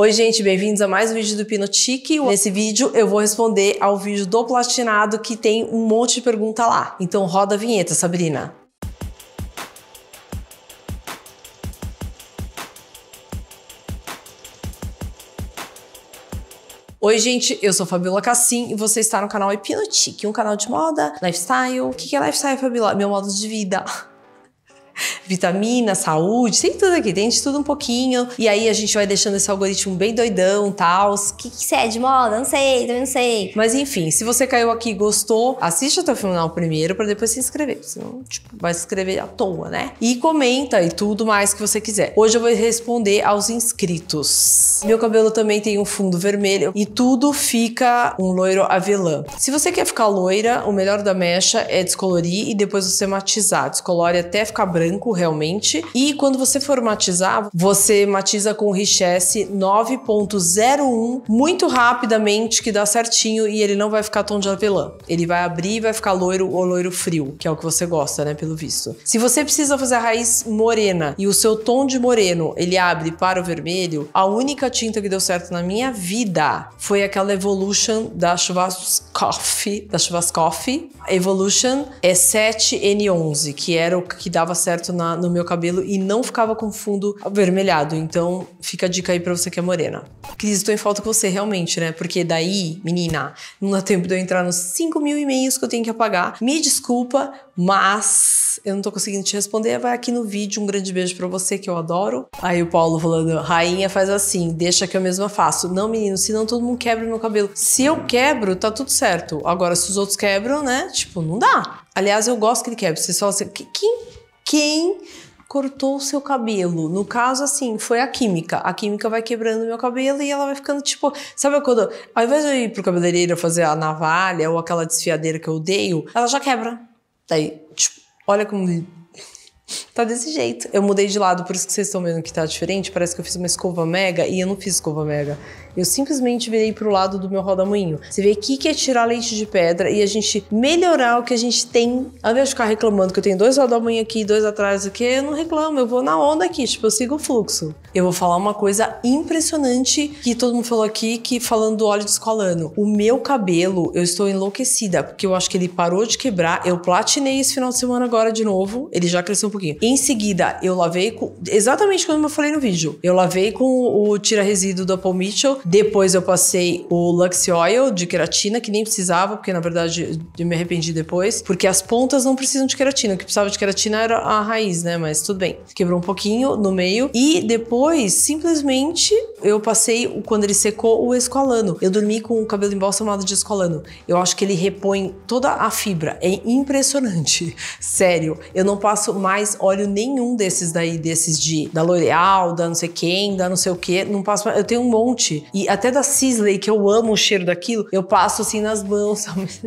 Oi gente, bem-vindos a mais um vídeo do Pinotique. Nesse vídeo eu vou responder ao vídeo do Platinado que tem um monte de pergunta lá. Então roda a vinheta, Sabrina. Oi, gente, eu sou Fabiola Cassim e você está no canal Hipnotique, um canal de moda, lifestyle. O que é lifestyle, Fabiola? Meu modo de vida. vitamina, saúde, tem tudo aqui, tem de tudo um pouquinho. E aí a gente vai deixando esse algoritmo bem doidão, tal. O que, que é de moda? Não sei, também não sei. Mas enfim, se você caiu aqui e gostou, assiste até o final primeiro para depois se inscrever. Senão, tipo, vai se inscrever à toa, né? E comenta e tudo mais que você quiser. Hoje eu vou responder aos inscritos. Meu cabelo também tem um fundo vermelho e tudo fica um loiro avelã. Se você quer ficar loira, o melhor da mecha é descolorir e depois você matizar. Descolore até ficar branco branco realmente. E quando você for matizar, você matiza com o Richesse 9.01 muito rapidamente, que dá certinho e ele não vai ficar tom de avelã. Ele vai abrir e vai ficar loiro ou loiro frio, que é o que você gosta, né, pelo visto. Se você precisa fazer a raiz morena e o seu tom de moreno, ele abre para o vermelho, a única tinta que deu certo na minha vida foi aquela Evolution da Coffee da Coffee Evolution E7N11, que era o que dava certo certo na, no meu cabelo e não ficava com fundo avermelhado. Então, fica a dica aí pra você que é morena. Cris, estou em falta com você, realmente, né? Porque daí, menina, não dá tempo de eu entrar nos 5 mil e-mails que eu tenho que apagar. Me desculpa, mas eu não tô conseguindo te responder. Vai aqui no vídeo, um grande beijo para você que eu adoro. Aí o Paulo falando, rainha faz assim, deixa que eu mesma faço. Não, menino, senão todo mundo quebra meu cabelo. Se eu quebro, tá tudo certo. Agora, se os outros quebram, né? Tipo, não dá. Aliás, eu gosto que ele quebre. Você só. Quem quem cortou o seu cabelo. No caso, assim, foi a química. A química vai quebrando meu cabelo e ela vai ficando tipo. Sabe quando. Ao invés de eu ir pro cabeleireiro fazer a navalha ou aquela desfiadeira que eu odeio, ela já quebra. Daí, tipo, olha como tá desse jeito. Eu mudei de lado, por isso que vocês estão vendo que tá diferente. Parece que eu fiz uma escova mega e eu não fiz escova mega. Eu simplesmente virei pro lado do meu rodamoinho. Você vê aqui que é tirar leite de pedra e a gente melhorar o que a gente tem. Ao invés de ficar reclamando que eu tenho dois rodamoinhos aqui, e dois atrás aqui, eu não reclamo, eu vou na onda aqui, tipo, eu sigo o fluxo. Eu vou falar uma coisa impressionante que todo mundo falou aqui, que falando do óleo descolando. O meu cabelo, eu estou enlouquecida, porque eu acho que ele parou de quebrar. Eu platinei esse final de semana agora de novo. Ele já cresceu um pouquinho. Em seguida, eu lavei com. Exatamente como eu falei no vídeo. Eu lavei com o tira-resíduo da Paul Mitchell. Depois eu passei o Luxe Oil de queratina, que nem precisava, porque na verdade eu me arrependi depois. Porque as pontas não precisam de queratina. O que precisava de queratina era a raiz, né? Mas tudo bem. Quebrou um pouquinho no meio. E depois depois, simplesmente, eu passei, quando ele secou, o escolano. Eu dormi com o cabelo embalsamado de escolano. Eu acho que ele repõe toda a fibra. É impressionante. Sério. Eu não passo mais óleo nenhum desses daí, desses de da L'Oreal, da não sei quem, da não sei o que. Não passo Eu tenho um monte. E até da Sisley, que eu amo o cheiro daquilo, eu passo assim nas mãos.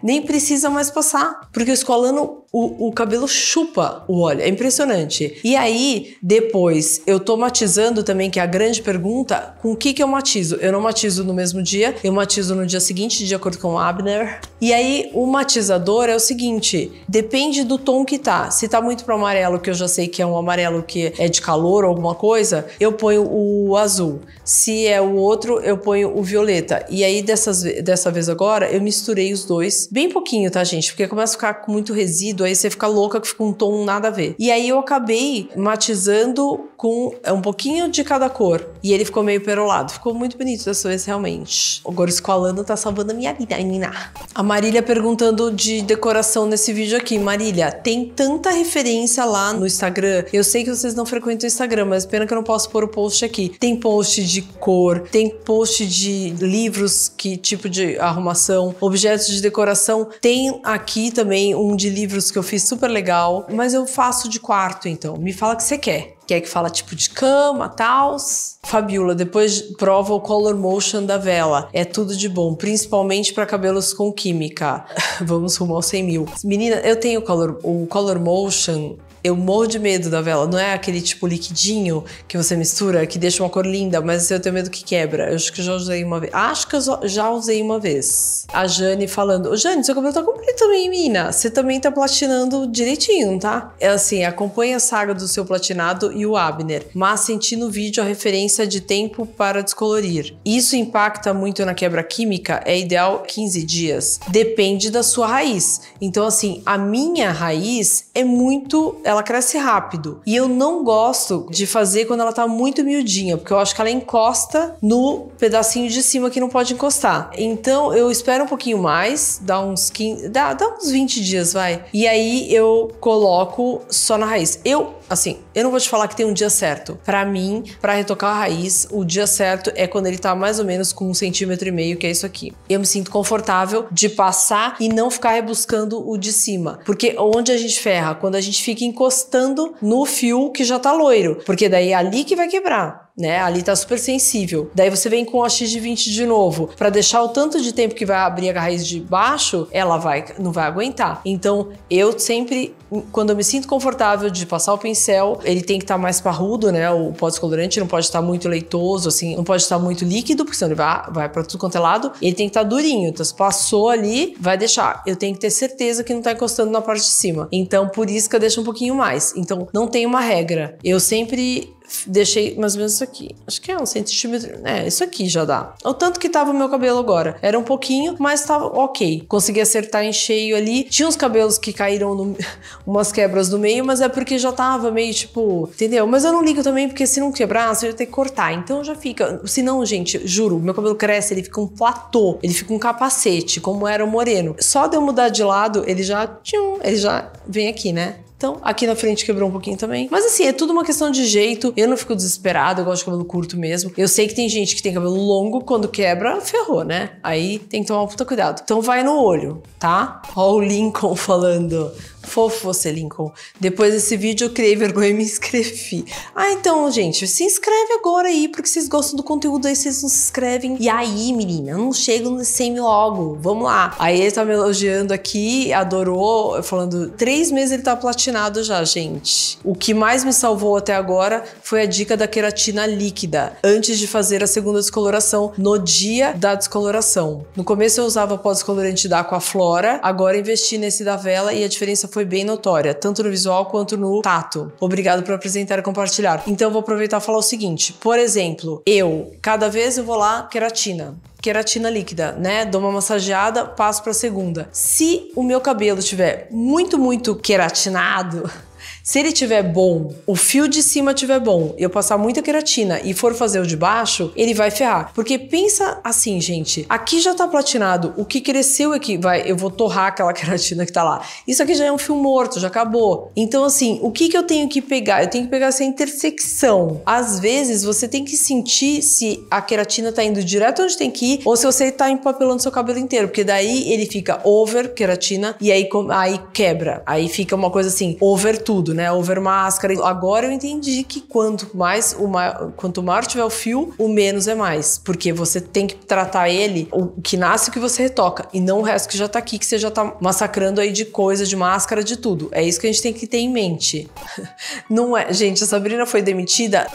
Nem precisa mais passar. Porque o escolano o, o cabelo chupa o óleo. É impressionante. E aí, depois, eu tô matizando também, que é a grande pergunta, com o que que eu matizo? Eu não matizo no mesmo dia, eu matizo no dia seguinte, de acordo com o Abner. E aí, o matizador é o seguinte, depende do tom que tá. Se tá muito pro amarelo, que eu já sei que é um amarelo que é de calor ou alguma coisa, eu ponho o azul. Se é o outro, eu ponho o violeta. E aí, dessas, dessa vez agora, eu misturei os dois, bem pouquinho, tá, gente? Porque começa a ficar com muito resíduo, agudo, aí você fica louca que fica um tom nada a ver. E aí eu acabei matizando com é, um pouquinho de cada cor. E ele ficou meio perolado. Ficou muito bonito dessa vez, realmente. O Goriscolano tá salvando a minha vida, Nina. A Marília perguntando de decoração nesse vídeo aqui. Marília, tem tanta referência lá no Instagram. Eu sei que vocês não frequentam o Instagram, mas pena que eu não posso pôr o post aqui. Tem post de cor, tem post de livros, que tipo de arrumação, objetos de decoração. Tem aqui também um de livros que eu fiz super legal, mas eu faço de quarto então. Me fala o que você quer. Quer que fala tipo de cama, tals. Fabiola, depois prova o color motion da vela. É tudo de bom, principalmente para cabelos com química. Vamos rumo aos 100 mil. Menina, eu tenho color, o color motion eu morro de medo da vela. Não é aquele tipo liquidinho que você mistura, que deixa uma cor linda, mas eu tenho medo que quebra. Eu acho que já usei uma vez. Acho que eu já usei uma vez. A Jane falando: Ô Jane, seu cabelo tá comprido também, mina. Você também tá platinando direitinho, tá? É assim, acompanha a saga do seu platinado e o Abner, mas senti no vídeo a referência de tempo para descolorir. Isso impacta muito na quebra química, é ideal 15 dias. Depende da sua raiz. Então, assim, a minha raiz é muito ela cresce rápido. E eu não gosto de fazer quando ela tá muito miudinha, porque eu acho que ela encosta no pedacinho de cima que não pode encostar. Então eu espero um pouquinho mais, dá uns 15, dá, dá uns 20 dias, vai. E aí eu coloco só na raiz. Eu, assim, eu não vou te falar que tem um dia certo. Para mim, para retocar a raiz, o dia certo é quando ele tá mais ou menos com um centímetro e meio, que é isso aqui. Eu me sinto confortável de passar e não ficar rebuscando o de cima. Porque onde a gente ferra? Quando a gente fica em encostando no fio que já tá loiro, porque daí é ali que vai quebrar né? Ali tá super sensível. Daí você vem com o x de 20 de novo, para deixar o tanto de tempo que vai abrir a raiz de baixo, ela vai não vai aguentar. Então, eu sempre quando eu me sinto confortável de passar o pincel, ele tem que estar tá mais parrudo, né? O pó descolorante não pode estar tá muito leitoso, assim, não pode estar tá muito líquido, porque senão ele vai, vai para tudo quanto é lado. Ele tem que estar tá durinho. Então, se passou ali, vai deixar. Eu tenho que ter certeza que não tá encostando na parte de cima. Então, por isso que eu deixo um pouquinho mais. Então, não tem uma regra. Eu sempre Deixei mais ou menos isso aqui. Acho que é um centímetro. É, isso aqui já dá. O tanto que tava o meu cabelo agora. Era um pouquinho, mas tava ok. Consegui acertar em cheio ali. Tinha uns cabelos que caíram no... umas quebras do meio, mas é porque já tava meio tipo, entendeu? Mas eu não ligo também, porque se não quebrar, você vai ter que cortar. Então já fica. Se não, gente, juro, meu cabelo cresce, ele fica um platô, ele fica um capacete, como era o moreno. Só de eu mudar de lado, ele já. Tchum, ele já vem aqui, né? Então, aqui na frente quebrou um pouquinho também. Mas assim, é tudo uma questão de jeito. Eu não fico desesperado, eu gosto de cabelo curto mesmo. Eu sei que tem gente que tem cabelo longo, quando quebra, ferrou, né? Aí tem que tomar um puta cuidado. Então vai no olho, tá? Olha o Lincoln falando. Fofo você, Lincoln. Depois desse vídeo eu criei vergonha e me inscrevi. Ah, então, gente, se inscreve agora aí, porque vocês gostam do conteúdo aí, vocês não se inscrevem. E aí, menina, eu não chego nos 100 mil logo, vamos lá. Aí ele tá me elogiando aqui, adorou, falando, três meses ele tá platinado já, gente. O que mais me salvou até agora foi a dica da queratina líquida, antes de fazer a segunda descoloração, no dia da descoloração. No começo eu usava pós-descolorante da Aquaflora, agora investi nesse da Vela e a diferença foi bem notória, tanto no visual quanto no tato. Obrigado por apresentar e compartilhar. Então eu vou aproveitar e falar o seguinte, por exemplo, eu cada vez eu vou lá queratina, queratina líquida, né? Dou uma massageada, passo para segunda. Se o meu cabelo tiver muito, muito queratinado, Se ele tiver bom, o fio de cima tiver bom, eu passar muita queratina e for fazer o de baixo, ele vai ferrar. Porque pensa assim, gente, aqui já tá platinado, o que cresceu aqui, é vai, eu vou torrar aquela queratina que tá lá. Isso aqui já é um fio morto, já acabou. Então assim, o que que eu tenho que pegar? Eu tenho que pegar essa intersecção. Às vezes você tem que sentir se a queratina tá indo direto onde tem que ir ou se você tá empapelando seu cabelo inteiro, porque daí ele fica over queratina e aí aí quebra. Aí fica uma coisa assim, over tudo, né? né? Over máscara. Agora eu entendi que quanto mais o quanto maior tiver o fio, o menos é mais, porque você tem que tratar ele o que nasce o que você retoca e não o resto que já tá aqui que você já tá massacrando aí de coisa, de máscara, de tudo. É isso que a gente tem que ter em mente. Não é, gente, a Sabrina foi demitida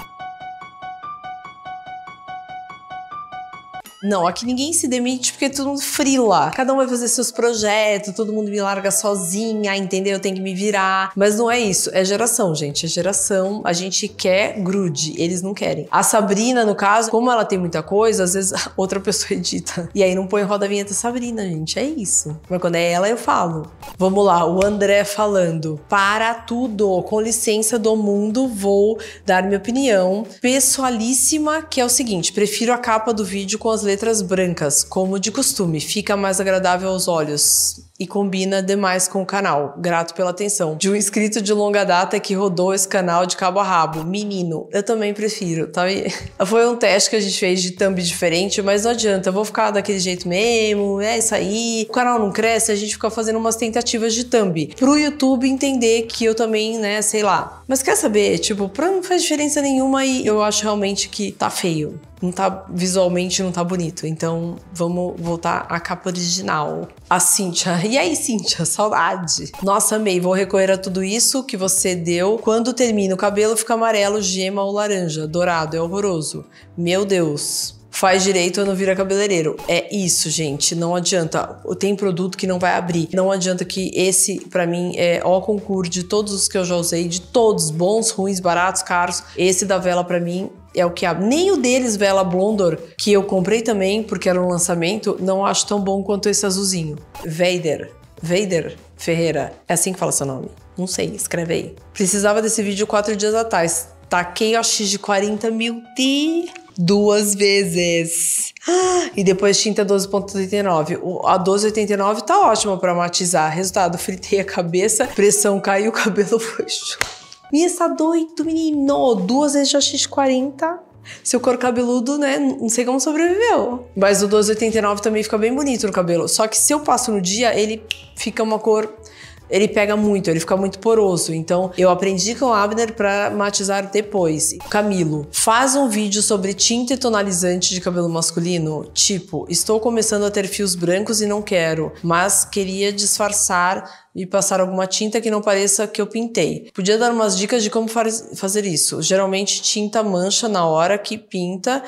Não, aqui ninguém se demite porque todo mundo frila. Cada um vai fazer seus projetos, todo mundo me larga sozinha, entendeu? Eu tenho que me virar. Mas não é isso. É geração, gente. É geração. A gente quer grude. Eles não querem. A Sabrina, no caso, como ela tem muita coisa, às vezes outra pessoa edita. E aí não põe roda a vinheta Sabrina, gente. É isso. Mas quando é ela, eu falo. Vamos lá, o André falando. Para tudo. Com licença do mundo, vou dar minha opinião pessoalíssima, que é o seguinte: prefiro a capa do vídeo com as letras letras brancas, como de costume, fica mais agradável aos olhos e combina demais com o canal. Grato pela atenção. De um inscrito de longa data que rodou esse canal de cabo a rabo. Menino, eu também prefiro, tá? Foi um teste que a gente fez de thumb diferente, mas não adianta, eu vou ficar daquele jeito mesmo, é isso aí. O canal não cresce, a gente fica fazendo umas tentativas de thumb. Pro YouTube entender que eu também, né, sei lá. Mas quer saber, tipo, pra não faz diferença nenhuma e eu acho realmente que tá feio não tá visualmente não tá bonito. Então vamos voltar à capa original. A Cynthia e aí, Cíntia, saudade. Nossa, amei. Vou recorrer a tudo isso que você deu. Quando termina, o cabelo fica amarelo, gema ou laranja. Dourado, é horroroso. Meu Deus faz direito ou não vira cabeleireiro. É isso, gente. Não adianta. Tem produto que não vai abrir. Não adianta que esse, para mim, é o concurso de todos os que eu já usei, de todos, bons, ruins, baratos, caros. Esse da vela, para mim, é o que há. Nem o deles, Vela Blondor, que eu comprei também porque era um lançamento, não acho tão bom quanto esse azulzinho. Vader. Vader Ferreira. É assim que fala seu nome. Não sei, escreve aí. Precisava desse vídeo quatro dias atrás. Taquei o X de 40 mil de duas vezes. Ah, e depois tinta 12.89. A 12.89 tá ótima para matizar. Resultado, fritei a cabeça, pressão caiu, o cabelo foi... Minha, está doido, menino! Duas vezes de X40. Seu couro cabeludo, né? Não sei como sobreviveu. Mas o 1289 também fica bem bonito no cabelo. Só que se eu passo no dia, ele fica uma cor ele pega muito, ele fica muito poroso. Então, eu aprendi com o Abner para matizar depois. Camilo, faz um vídeo sobre tinta e tonalizante de cabelo masculino. Tipo, estou começando a ter fios brancos e não quero, mas queria disfarçar e passar alguma tinta que não pareça que eu pintei. Podia dar umas dicas de como fazer isso. Geralmente tinta mancha na hora que pinta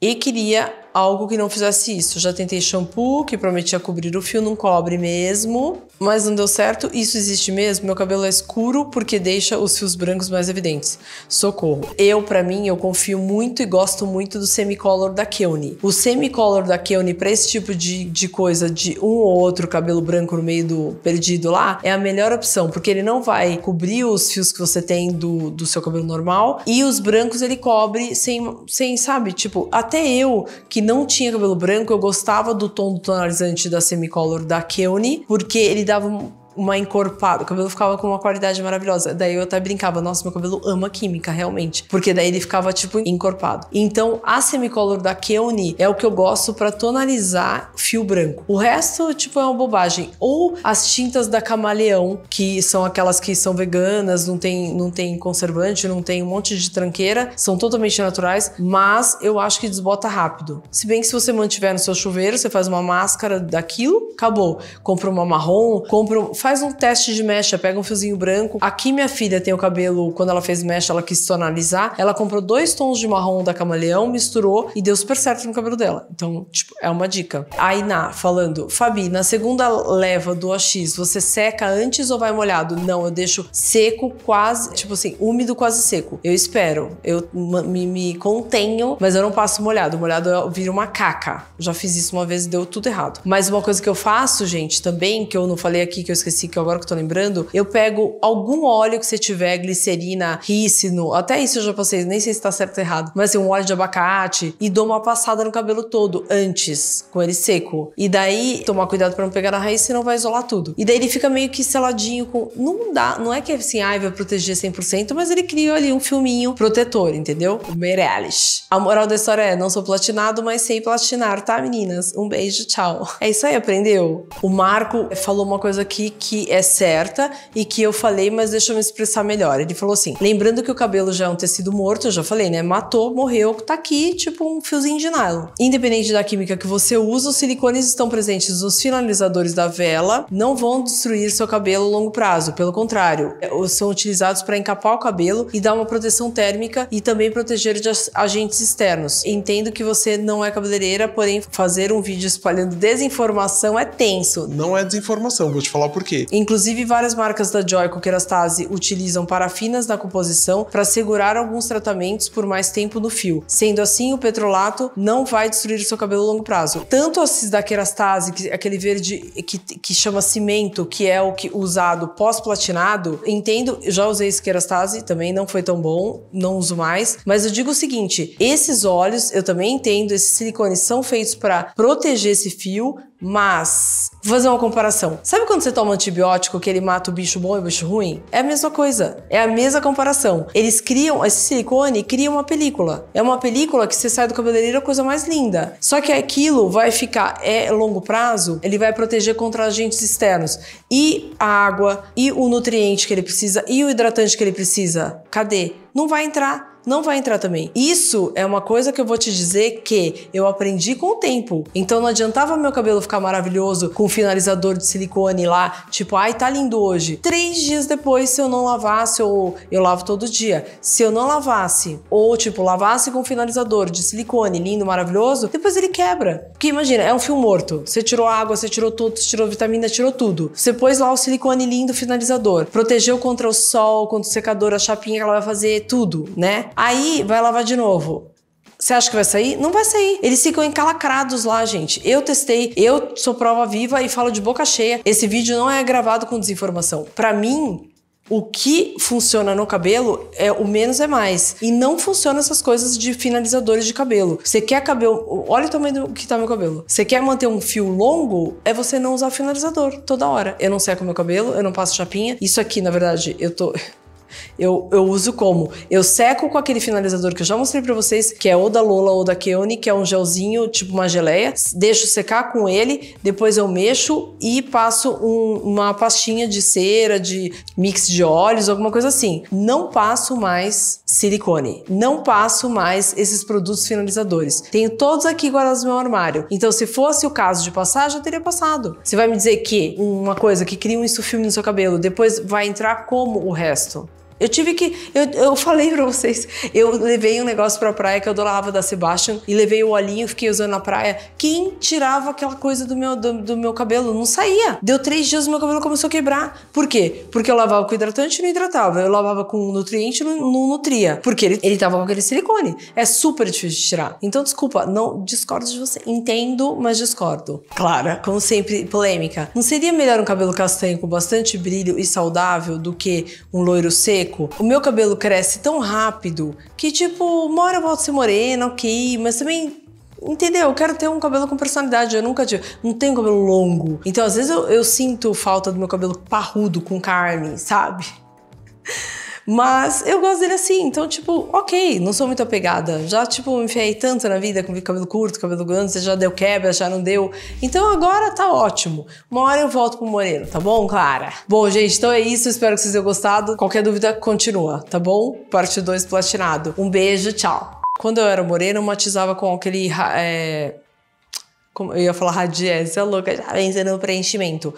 e queria algo que não fizesse isso. Eu já tentei shampoo que prometia cobrir o fio, não cobre mesmo, mas não deu certo. Isso existe mesmo. Meu cabelo é escuro porque deixa os fios brancos mais evidentes. Socorro. Eu, para mim, eu confio muito e gosto muito do semicolor da Keune. O semicolor da Keune para esse tipo de, de coisa de um ou outro cabelo branco no meio do perdido lá é a melhor opção, porque ele não vai cobrir os fios que você tem do, do seu cabelo normal e os brancos ele cobre sem, sem sabe, tipo, até eu que não tinha cabelo branco, eu gostava do tom do tonalizante da Semicolor da Keone, porque ele dava um uma encorpada. O cabelo ficava com uma qualidade maravilhosa. Daí eu até brincava, nossa, meu cabelo ama química, realmente. Porque daí ele ficava, tipo, encorpado. Então, a semicolor da Keoni é o que eu gosto para tonalizar fio branco. O resto, tipo, é uma bobagem. Ou as tintas da Camaleão, que são aquelas que são veganas, não tem, não tem conservante, não tem um monte de tranqueira, são totalmente naturais, mas eu acho que desbota rápido. Se bem que se você mantiver no seu chuveiro, você faz uma máscara daquilo, acabou. Compra uma marrom, compra faz um teste de mecha, pega um fiozinho branco. Aqui minha filha tem o cabelo, quando ela fez mecha, ela quis tonalizar. Ela comprou dois tons de marrom da Camaleão, misturou e deu super certo no cabelo dela. Então, tipo, é uma dica. A Iná falando, Fabi, na segunda leva do OX, você seca antes ou vai molhado? Não, eu deixo seco quase, tipo assim, úmido quase seco. Eu espero, eu me, me contenho, mas eu não passo molhado. Molhado é, vira uma caca. já fiz isso uma vez e deu tudo errado. Mas uma coisa que eu faço, gente, também, que eu não falei aqui, que eu esqueci que agora que eu tô lembrando, eu pego algum óleo que você tiver, glicerina, rícino, até isso eu já passei, nem sei se tá certo ou errado, mas assim, um óleo de abacate e dou uma passada no cabelo todo antes, com ele seco. E daí, tomar cuidado para não pegar na raiz, senão vai isolar tudo. E daí ele fica meio que seladinho com. Não dá, não é que assim, ai, vai proteger 100%, mas ele cria ali um filminho protetor, entendeu? Meirelles. A moral da história é: não sou platinado, mas sei platinar, tá, meninas? Um beijo, tchau. É isso aí, aprendeu? O Marco falou uma coisa aqui que que é certa e que eu falei, mas deixa eu me expressar melhor. Ele falou assim: lembrando que o cabelo já é um tecido morto, eu já falei, né? Matou, morreu, tá aqui, tipo um fiozinho de nylon. Independente da química que você usa, os silicones estão presentes nos finalizadores da vela, não vão destruir seu cabelo a longo prazo, pelo contrário, é, são utilizados para encapar o cabelo e dar uma proteção térmica e também proteger de agentes externos. Entendo que você não é cabeleireira, porém fazer um vídeo espalhando desinformação é tenso. Não é desinformação, vou te falar por quê quê? Inclusive, várias marcas da Joico Kerastase utilizam parafinas na composição para segurar alguns tratamentos por mais tempo no fio. Sendo assim, o petrolato não vai destruir o seu cabelo a longo prazo. Tanto esses da Kerastase, aquele verde que, que chama cimento, que é o que usado pós-platinado, entendo, já usei esse Kerastase, também não foi tão bom, não uso mais, mas eu digo o seguinte, esses óleos, eu também entendo, esses silicones são feitos para proteger esse fio, mas, vou fazer uma comparação. Sabe quando você toma antibiótico que ele mata o bicho bom e o bicho ruim? É a mesma coisa. É a mesma comparação. Eles criam, esse silicone cria uma película. É uma película que você sai do cabeleireiro, é a coisa mais linda. Só que aquilo vai ficar, é longo prazo, ele vai proteger contra agentes externos. E a água, e o nutriente que ele precisa, e o hidratante que ele precisa. Cadê? Não vai entrar não vai entrar também. Isso é uma coisa que eu vou te dizer que eu aprendi com o tempo. Então não adiantava meu cabelo ficar maravilhoso com finalizador de silicone lá, tipo, ai, tá lindo hoje. Três dias depois, se eu não lavasse, ou eu lavo todo dia, se eu não lavasse, ou tipo, lavasse com finalizador de silicone lindo, maravilhoso, depois ele quebra. Porque imagina, é um fio morto. Você tirou água, você tirou tudo, você tirou vitamina, tirou tudo. Você pôs lá o silicone lindo finalizador, protegeu contra o sol, contra o secador, a chapinha que ela vai fazer, tudo, né? Aí vai lavar de novo. Você acha que vai sair? Não vai sair. Eles ficam encalacrados lá, gente. Eu testei, eu sou prova viva e falo de boca cheia. Esse vídeo não é gravado com desinformação. Para mim, o que funciona no cabelo é o menos é mais. E não funciona essas coisas de finalizadores de cabelo. Você quer cabelo. Olha o tamanho do que tá meu cabelo. Você quer manter um fio longo? É você não usar finalizador toda hora. Eu não seco meu cabelo, eu não passo chapinha. Isso aqui, na verdade, eu tô. Eu, eu uso como? Eu seco com aquele finalizador que eu já mostrei pra vocês, que é ou da Lola ou da Keone, que é um gelzinho, tipo uma geleia. Deixo secar com ele, depois eu mexo e passo um, uma pastinha de cera, de mix de óleos, alguma coisa assim. Não passo mais silicone. Não passo mais esses produtos finalizadores. Tenho todos aqui guardados no meu armário. Então, se fosse o caso de passar, já teria passado. Você vai me dizer que uma coisa que cria um insufilme no seu cabelo, depois vai entrar como o resto? Eu tive que. Eu, eu falei pra vocês. Eu levei um negócio pra praia que eu adorava da Sebastian e levei o olhinho, fiquei usando na praia. Quem tirava aquela coisa do meu, do, do meu cabelo? Não saía. Deu três dias e meu cabelo começou a quebrar. Por quê? Porque eu lavava com hidratante e não hidratava. Eu lavava com nutriente e não, não, nutria. Porque ele, ele tava com aquele silicone. É super difícil de tirar. Então, desculpa, não discordo de você. Entendo, mas discordo. Clara, como sempre, polêmica. Não seria melhor um cabelo castanho com bastante brilho e saudável do que um loiro seco? seco. O meu cabelo cresce tão rápido que, tipo, uma hora eu volto a ser morena, ok, mas também Entendeu? Eu quero ter um cabelo com personalidade. Eu nunca tive. Não tenho cabelo longo. Então, às vezes, eu, eu sinto falta do meu cabelo parrudo, com carne, sabe? Mas eu gosto dele assim, então, tipo, ok, não sou muito apegada. Já, tipo, me enfiei tanto na vida com cabelo curto, cabelo grande, já deu quebra, já não deu. Então agora tá ótimo. Uma hora eu volto pro Moreno, tá bom, Clara? Bom, gente, então é isso. Espero que vocês tenham gostado. Qualquer dúvida, continua, tá bom? Parte 2 platinado. Um beijo, tchau. Quando eu era morena, eu matizava com aquele. É... Como eu ia falar radiese, é louca, já vem sendo preenchimento.